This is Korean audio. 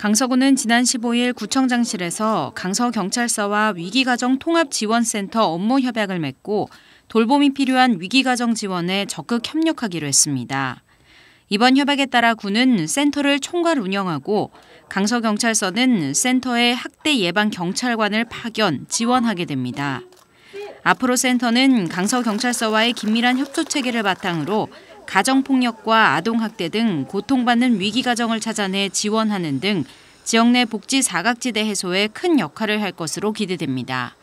강서구는 지난 15일 구청장실에서 강서경찰서와 위기가정 통합지원센터 업무 협약을 맺고 돌봄이 필요한 위기가정 지원에 적극 협력하기로 했습니다. 이번 협약에 따라 군은 센터를 총괄 운영하고 강서경찰서는 센터에 학대 예방 경찰관을 파견, 지원하게 됩니다. 앞으로 센터는 강서경찰서와의 긴밀한 협조 체계를 바탕으로 가정폭력과 아동학대 등 고통받는 위기 가정을 찾아내 지원하는 등 지역 내 복지 사각지대 해소에 큰 역할을 할 것으로 기대됩니다.